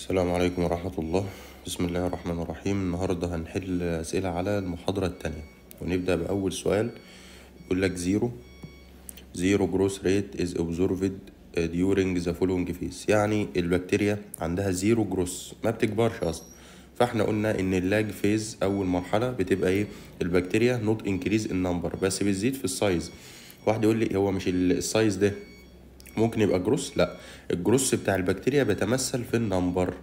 السلام عليكم ورحمة الله بسم الله الرحمن الرحيم النهاردة هنحل أسئلة على المحاضرة التانية ونبدأ بأول سؤال يقول لك زيرو زيرو جروس ريت از observed ديورنج ذا فولونج فيس يعني البكتيريا عندها زيرو جروس ما بتكبرش أصلا فاحنا قلنا ان اللاج فيز اول مرحله بتبقى ايه البكتيريا نوت انكريز النمبر بس بتزيد في السايز واحد يقول لي هو مش السايز ده ممكن يبقى جروس لا الجروس بتاع البكتيريا بيتمثل في النمبر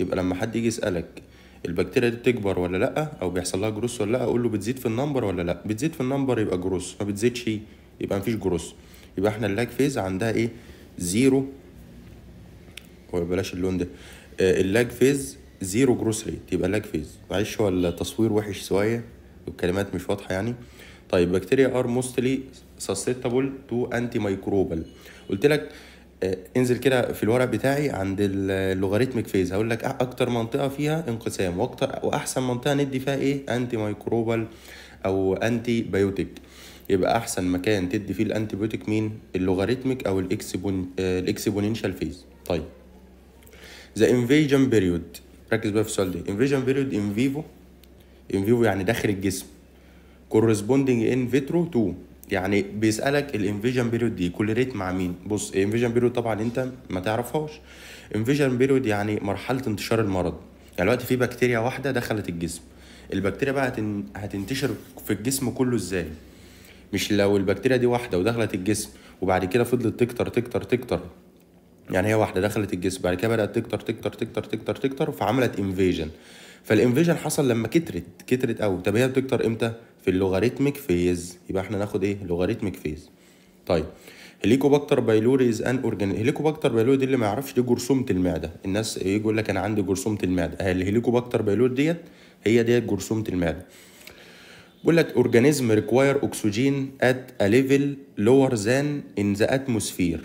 يبقى لما حد يجي يسالك البكتيريا دي بتكبر ولا لا او بيحصل لها جروس ولا لا اقول له بتزيد في النمبر ولا لا بتزيد في النمبر يبقى جروس ما بتزيدش يبقى مفيش جروس يبقى احنا اللاج فيز عندها ايه زيرو بلاش اللون ده آه، اللاج فيز زيرو جروس ريت يبقى لاج فيز معلش هو التصوير وحش شويه والكلمات مش واضحه يعني طيب بكتيريا ار موستلي سسبتابل تو انتي مايكروبال قلت لك آه، انزل كده في الورق بتاعي عند اللوغاريتميك فيز هقول لك اكتر منطقه فيها انقسام واكتر واحسن منطقه ندي فيها ايه انتي مايكروبال او انتي بايوتيك يبقى احسن مكان تدي فيه الانتي بايوتيك مين اللوغاريتميك او الاكسبون الاكسبوننشال فيز طيب ذا انفيجن بيريود ركز بقى في السؤال ده انفيجن بيريود ان فيفو ان فيفو يعني داخل الجسم corresponding in vitro to يعني بيسالك الانفيجن بيريود دي كولريت مع مين بص الانفيجن بيريود طبعا انت ما تعرفهاش انفيجن بيريود يعني مرحله انتشار المرض يعني الوقت في بكتيريا واحده دخلت الجسم البكتيريا بقى هتن... هتنتشر في الجسم كله ازاي مش لو البكتيريا دي واحده ودخلت الجسم وبعد كده فضلت تكتر تكتر تكتر يعني هي واحده دخلت الجسم بعد كده بدات تكتر تكتر تكتر تكتر تكتر فعملت انفيجن فالانفيجن حصل لما كترت كترت قوي طب هي بتكتر امتى في اللوغاريتميك فيز يبقى احنا ناخد ايه لوغاريتميك فيز طيب هليكوباكتر بايلوري از ان اورجان هليكوباكتر بايلوري دي اللي ما يعرفش دي جرثومه المعده الناس يجي يقول لك انا عندي جرثومه المعده الهليكوباكتر بايلوري ديت هي ديت جرثومه المعده بيقول لك اورجانيزم ريكواير اكسجين ات ا ليفل لوور ذان ان ذا اتموسفير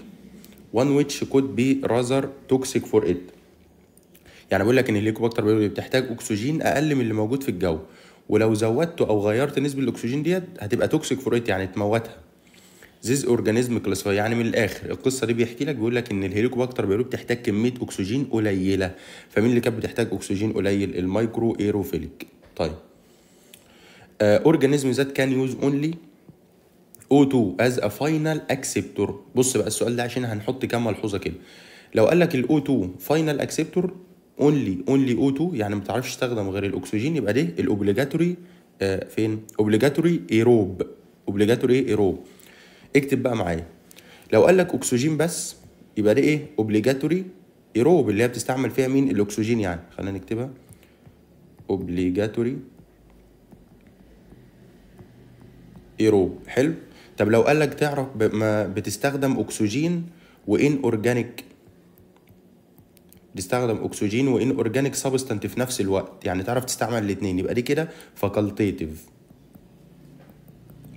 one which could be rather toxic for it يعني بقول لك ان الهليكوباكتر بيلوري بتحتاج اكسجين اقل من اللي موجود في الجو ولو زودته او غيرت نسبه الاكسجين ديت هتبقى توكسيك فور ات يعني تموتها زيز اورجانيزم كلاسيفاي يعني من الاخر القصه دي بيحكي لك بيقول لك ان الهليكوباكتر بيلوري بتحتاج كميه اكسجين قليله فمين اللي كانت بتحتاج اكسجين قليل المايكرو ايروفيليك طيب اورجانيزم ذات كان يوز اونلي O2 as a final acceptor بص بقى السؤال ده عشان هنحط كام ملحوظه كده لو قال لك ال O2 final acceptor only only O2 يعني ما تعرفش تستخدم غير الاكسجين يبقى ده الاوبليجاتوري آه فين اوبليجاتوري ايروب اوبليجاتوري ايروب اكتب بقى معايا لو قال لك اكسجين بس يبقى ده ايه اوبليجاتوري ايروب اللي هي بتستعمل فيها مين الاكسجين يعني خلينا نكتبها اوبليجاتوري ايروب حلو طب لو قال لك تعرف ما بتستخدم اكسجين وان اورجانيك بتستخدم اكسجين وان اورجانيك سبستانت في نفس الوقت يعني تعرف تستعمل الاثنين يبقى دي كده فاكلتيتيف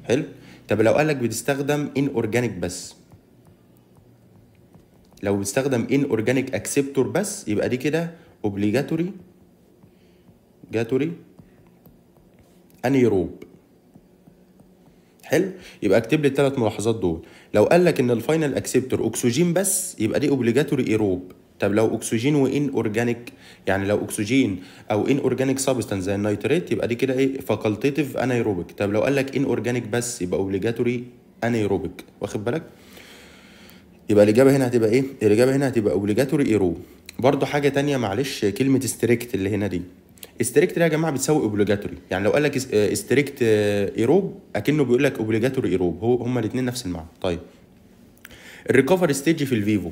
حلو طب لو قال لك بتستخدم ان اورجانيك بس لو بتستخدم ان اورجانيك اكسبتور بس يبقى دي كده اوبليجاتوري جاتوري انيروب حلو يبقى اكتب لي الثلاث ملاحظات دول لو قال لك ان الفاينل اكسبتور اكسجين بس يبقى دي اوبليجاتوري ايروب طب لو اكسجين وان اورجانيك يعني لو اكسجين او ان اورجانيك سبستانس زي النيتريت يبقى دي كده ايه فاكولتيتيف انايروبيك طب لو قال لك ان اورجانيك بس يبقى اوبليجاتوري انايروبيك واخد بالك يبقى الاجابه هنا هتبقى ايه الاجابه هنا هتبقى اوبليجاتوري ايروب برضه حاجه ثانيه معلش كلمه ستريكت اللي هنا دي استريكت ده يا جماعه بتساوي اوبليجاتوري يعني لو قال لك آه، استريكت آه، ايروب اكنه بيقول لك اوبليجاتوري ايروب هو هما الاثنين نفس المعنى طيب الريكفر ستيج في الفيفو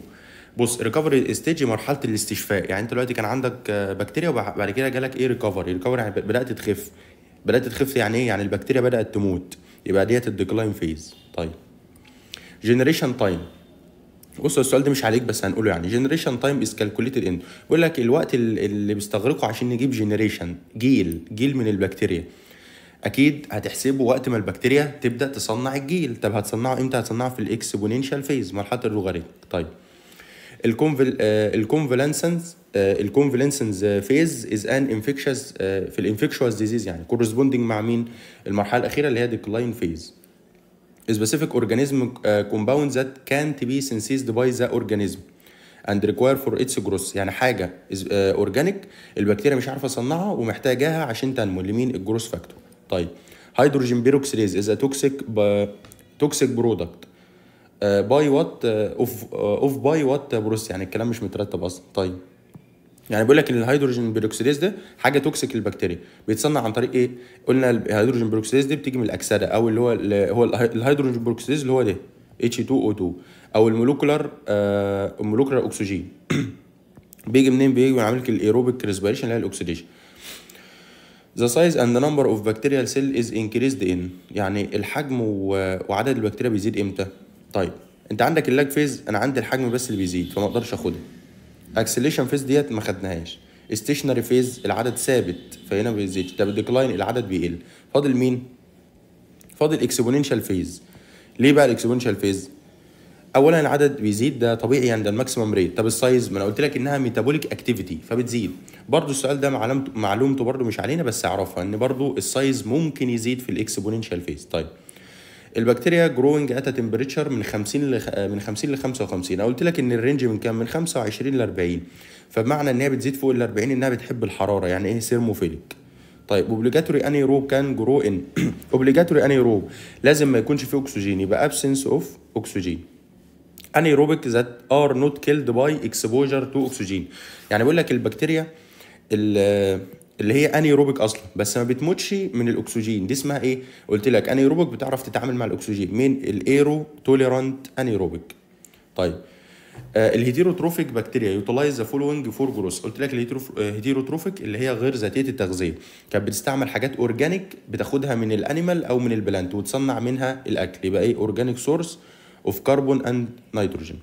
بص ريكفري ستيج مرحله الاستشفاء يعني انت دلوقتي كان عندك بكتيريا آه، وبعد كده جالك ايه ريكفري ريكفري يعني بدات تخف بدات تخف يعني ايه يعني البكتيريا بدات تموت يبقى ديت الديكلاين فيز طيب جنريشن تايم بص السؤال ده مش عليك بس هنقوله يعني جنريشن تايم از كالكوليتد ان بيقول لك الوقت اللي بيستغرقه عشان نجيب جنريشن جيل جيل من البكتيريا اكيد هتحسبه وقت ما البكتيريا تبدا تصنع الجيل طب هتصنعه امتى هتصنعه في الاكسبوننشال فيز مرحله اللوغاريتم طيب الكونفلنسنس الكونفلنسنس فيز از ان انفكشس في الانفكشوس ديزيز يعني كورسبوندنج مع مين المرحله الاخيره اللي هي ديكلاين فيز specific organism uh, that can't be synthesized by the organism and require for its growth يعني حاجه uh, organic uh, البكتيريا مش عارفه تصنعها ومحتاجاها عشان تنمو لمين الجروث فاكتور طيب هيدروجين بيروكسيليز از توكسيك توكسيك برودكت uh, of, uh, of by what بروس uh, يعني الكلام مش مترتب اصلا طيب يعني بيقول لك ان الهيدروجين بيروكسيديز ده حاجه توكسيك للبكتيريا بيتصنع عن طريق ايه قلنا الهيدروجين بيروكسيديز دي بتيجي من الاكسده او اللي هو اللي هو الهيدروجين بيروكسيديز اللي هو ده H2O2 e او المولكولار آه المولكولار اكسجين بيجي منين بيجي من عمليه الايروبيك ريسبيريشن اللي هي الاكسديشن The size and the number of bacterial cell is increased in يعني الحجم وعدد البكتيريا بيزيد امتى؟ طيب انت عندك اللاج فيز انا عندي الحجم بس اللي بيزيد فما اقدرش اخدها اكسليشن فيز ديت ما خدناهاش ستيشنري فيز العدد ثابت فهنا ما بيزيدش طب ديكلاين العدد بيقل فاضل مين فاضل اكسبوننشال فيز ليه بقى الاكسبوننشال فيز اولا العدد بيزيد ده طبيعي عند الماكسيمم ريت طب السايز ما انا قلت لك انها ميتابوليك اكتيفيتي فبتزيد برضو السؤال ده معلومته معلومته برضو مش علينا بس اعرفها ان برضو السايز ممكن يزيد في الاكسبوننشال فيز طيب البكتيريا جروينج ات تمبريتشر من 50 ل آه، من 50 ل 55 انا قلت لك ان الرينج من كام من 25 ل 40 فمعنى ان هي بتزيد فوق ال 40 انها بتحب الحراره يعني ايه سيرموفيليك طيب اوبليجاتوري اني روب كان جرو ان اوبليجاتوري اني روب لازم ما يكونش فيه اكسجين يبقى ابسنس اوف اوكسجين انيروبيك ذات ار نوت كيلد باي اكسبوجر تو اكسجين يعني بيقول لك البكتيريا اللي هي انيروبيك اصلا بس ما بتموتش من الاكسجين دي اسمها ايه قلت لك انيروبيك بتعرف تتعامل مع الاكسجين من الايرو توليرانت انيروبيك طيب آه الهيتيروتروفيك بكتيريا يوتلايز ذا فولوينج فور جروس قلت لك الهيتيروتروفيك آه، اللي هي غير ذاتيه التغذيه كانت بتستعمل حاجات اورجانيك بتاخدها من الانيمال او من البلانت وتصنع منها الاكل يبقى ايه اورجانيك سورس اوف كربون اند نيتروجين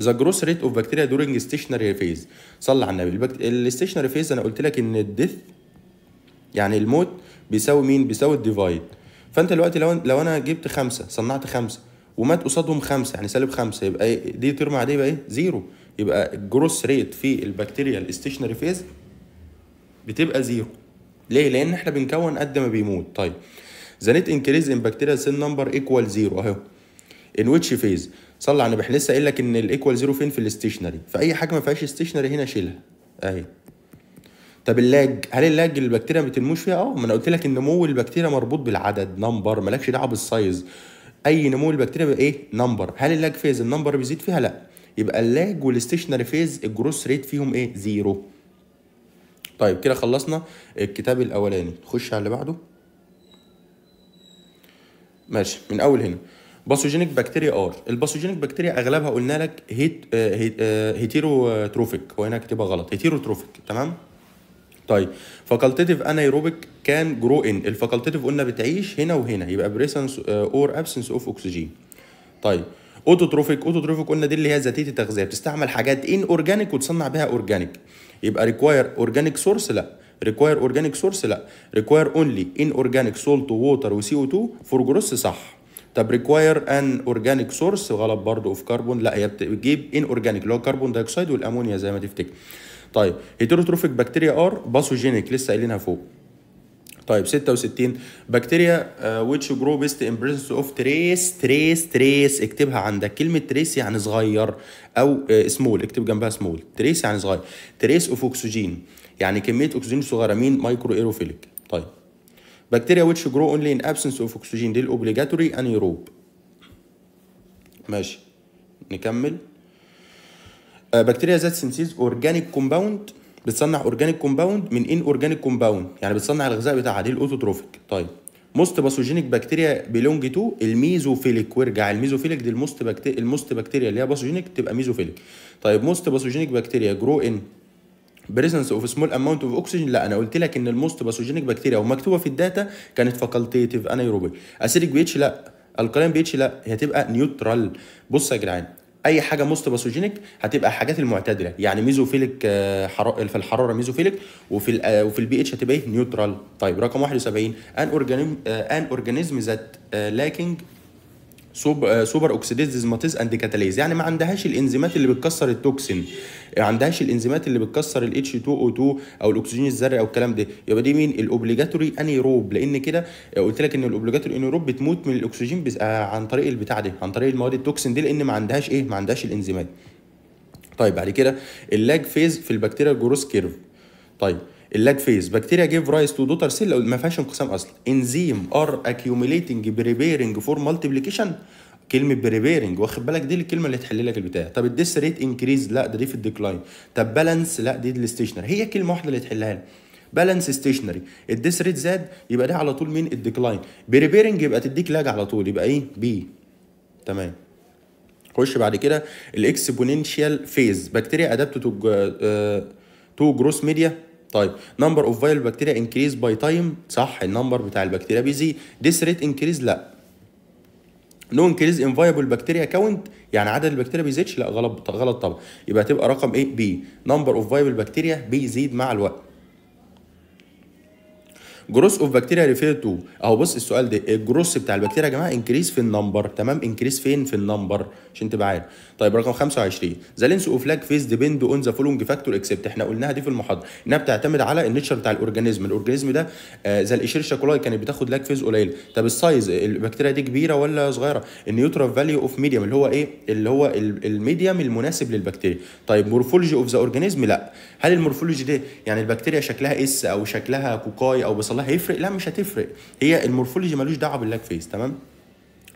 ذا جروس ريت اوف بكتيريا دورنج ستيشنري فيز صلى على النبي البكت... الستيشنري فيز انا قلت لك ان الديث يعني الموت بيساوي مين بيساوي الديفايد فانت دلوقتي لو لو انا جبت خمسه صنعت خمسه ومات قصادهم خمسه يعني سالب خمسه يبقى إيه؟ دي ترمى عليه إيه؟ يبقى ايه زيرو يبقى الجروس ريت في البكتيريا الاستيشنري فيز بتبقى زيرو ليه لان احنا بنكون قد ما بيموت طيب ذا نت انكريز ان بكتيريا سيل نمبر ايكوال زيرو اهو ان ويتش فيز صلى على النبي لسه قايل لك ان الايكوال زيرو فين في الاستيشنري فاي حاجه ما فيهاش استيشنري هنا شيلها اهي طب اللاج هل اللاج البكتيريا ما بتنموش فيها اه ما انا قلت لك ان نمو البكتيريا مربوط بالعدد نمبر مالكش دعوه بالسايز اي نمو البكتيريا ايه نمبر هل اللاج فيز النمبر بيزيد فيها لا يبقى اللاج والاستيشنري فيز الجروس ريت فيهم ايه زيرو طيب كده خلصنا الكتاب الاولاني نخش على اللي بعده ماشي من اول هنا باثوجينيك بكتيريا ار الباثوجينيك بكتيريا اغلبها قلنا لك هيت آه، آه، هيتيرو تروفيك هو هنا كاتبها غلط هيتيرو تروفيك تمام طيب فاكولتيتيف انايروبيك كان جرو ان الفاكولتيتيف قلنا بتعيش هنا وهنا يبقى بريسنس اور ابسنس اوف اكسجين طيب اوتوتروفيك اوتوتروفيك قلنا دي اللي هي ذاتيه التغذيه بتستعمل حاجات ان اورجانيك وتصنع بها اورجانيك يبقى ريكواير اورجانيك سورس لا ريكواير اورجانيك سورس لا ريكواير اونلي ان اورجانيك سولت ووتر وسي او 2 فور جروس صح طب ريكواير ان اورجانيك سورس غلط برضه اوف كربون لا هي بتجيب ان اورجانيك اللي هو كربون دايوكسيد والامونيا زي ما تفتكر طيب هيتروتروفيك بكتيريا ار باثوجينيك لسه قايلينها فوق طيب 66 بكتيريا ويتش جرو بيست ان اوف تريس تريس تريس اكتبها عندك كلمه تريس يعني صغير او سمول آه، اكتب جنبها سمول تريس يعني صغير تريس اوف اكسجين يعني كميه اكسجين صغيره مين مايكرو ايروفيليك طيب بكتيريا which grow only in absence of oxygen دي الأوبليجاتوري انيروب ماشي نكمل بكتيريا آه، ذات سينسيز اورجانيك كومباوند بتصنع اورجانيك كومباوند من ان اورجانيك كومباوند يعني بتصنع الغذاء بتاعها دي الاوتوتروفيك طيب موست باثوجينيك بكتيريا بيلونج تو الميزوفيليك وارجع الميزوفيليك دي الموست بكتيريا الموست بكتيريا اللي هي باثوجينيك تبقى ميزوفيليك طيب موست باثوجينيك بكتيريا جرو ان بريزنس اوف سمول اماونت اوف اوكسجين لا انا قلت لك ان الموست باثوجينيك بكتيريا ومكتوبه في الداتا كانت فاكلتيف انايروبيك اسيدك بي اتش لا الكالين بي اتش لا هي هتبقى نيوترال بص يا جدعان اي حاجه موست باثوجينيك هتبقى الحاجات المعتدله يعني ميزوفيلك آه، في الحراره ميزوفيلك وفي آه، وفي البي اتش هتبقى ايه نيوترال طيب رقم 71 ان اورجانيزم ان اورجانيزم ذات لاكينج سوبر اوكسيديز ماتيز اند كاتاليز يعني ما عندهاش الانزيمات اللي بتكسر التوكسين يعني ما عندهاش الانزيمات اللي بتكسر ال h 2 او 2 او الاكسجين الذري او الكلام ده يبقى دي مين الاوبليجاتوري انيروب لان كده آه، قلت لك ان الاوبليجاتوري انيروب بتموت من الاكسجين آه، عن طريق البتاع ده عن طريق المواد التوكسين دي لان ما عندهاش ايه ما عندهاش الانزيمات طيب بعد كده اللاج فيز في البكتيريا الجروس كيرف طيب اللاج فيز بكتيريا جيف رايز تو دوتر سيل ما فيهاش انقسام اصلا انزيم ار اكيوميليتنج بريبيرنج فور مالتيبليكيشن كلمه بريبيرنج واخد بالك دي الكلمه اللي تحل لك البتاع طب الديس ريت انكريز لا ده دي في الديكلاين طب بالانس لا دي الاستيشنري هي كلمه واحده اللي تحلها لك بالانس ستيشنري الديس ريت زاد يبقى ده على طول مين الديكلاين بريبيرنج يبقى تديك لاج على طول يبقى ايه بي تمام خش بعد كده الاكسبوننشال فيز بكتيريا ادابت تو تو جروس ميديا طيب نمبر اوف فايرال بكتيريا انكريز باي تايم صح النمبر بتاع البكتيريا بيزيد ديس ريت انكريز لا نو انكريز ان فايبل بكتيريا كاونت يعني عدد البكتيريا بيزيدش لا غلط غلط طبعا يبقى تبقى رقم ايه بي نمبر اوف فايبل بكتيريا بيزيد مع الوقت جروس اوف بكتيريا ريفير تو اهو بص السؤال ده الجروس بتاع البكتيريا يا جماعه انكريز في النمبر تمام انكريز فين في النمبر عشان تبقى عارف طيب رقم 25 ذا لينس اوف لاج فيز ديبند اون ذا فولونج فاكتور اكسبت احنا قلناها دي في المحاضره انها بتعتمد على النيتشر بتاع الاورجانيزم الاورجانيزم ده آه زي الاشيرشا كولاي كانت بتاخد لاج فيز قليله طب السايز البكتيريا دي كبيره ولا صغيره النيوترال فاليو اوف ميديم اللي هو ايه اللي هو الميديم المناسب للبكتيريا طيب مورفولوجي اوف ذا اورجانيزم لا هل المورفولوجي ده يعني البكتيريا شكلها اس او شكلها كوكاي او بصلاها هيفرق لا مش هتفرق هي المورفولوجي ملوش دعوه باللاك فيز تمام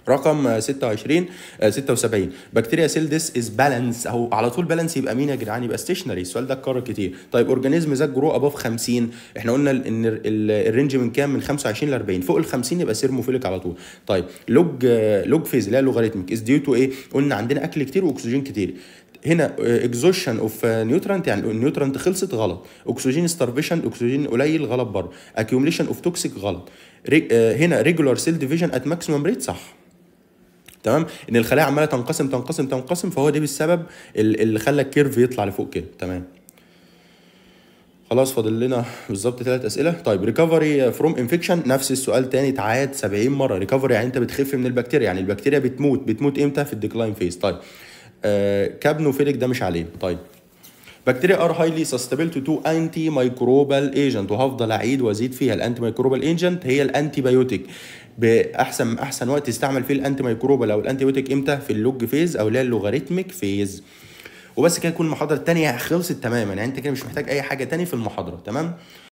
رقم 26 آه، 76 آه، بكتيريا سيل ديس از بالانس اهو على طول بالانس يبقى مين يا جدعان يبقى ستيشنري السؤال ده اتكرر كتير طيب اورجانيزم ذات جرو اباف 50 احنا قلنا ان الرينج من كام من 25 ل 40 فوق ال 50 يبقى سيرموفيليك على طول طيب لوج لوج فيز اللي هي لوغاريتميك از ديو تو ايه قلنا عندنا اكل كتير واكسجين كتير هنا اكزوشن اوف نيوترانت يعني النيوترانت خلصت غلط اكسجين ستارفيشن اكسجين قليل غلط بره اكيوميليشن اوف توكسيك غلط آه، هنا ريجولار سيل ديفيجن ات ماكسيمم ريت صح تمام ان الخلايا عماله تنقسم تنقسم تنقسم فهو ده بالسبب اللي خلى الكيرف يطلع لفوق كده تمام خلاص فاضل لنا بالظبط ثلاث اسئله طيب ريكفري فروم انفكشن نفس السؤال تاني اتعاد 70 مره ريكفري يعني انت بتخف من البكتيريا يعني البكتيريا بتموت بتموت امتى في الديكلاين فيز طيب آه، كابنو فيليك ده مش عليه طيب بكتيريا ار هايلي سستبل تو انتي مايكروبال ايجنت وهفضل اعيد وازيد فيها الانتي مايكروبال ايجنت هي الانتي بايوتيك باحسن احسن وقت تستعمل فيه الانتي مايكروبال او الانتي بايوتيك امتى في اللوج فيز او اللي هي اللوغاريتميك فيز وبس كده تكون المحاضره الثانيه خلصت تماما يعني انت كده مش محتاج اي حاجه تاني في المحاضره تمام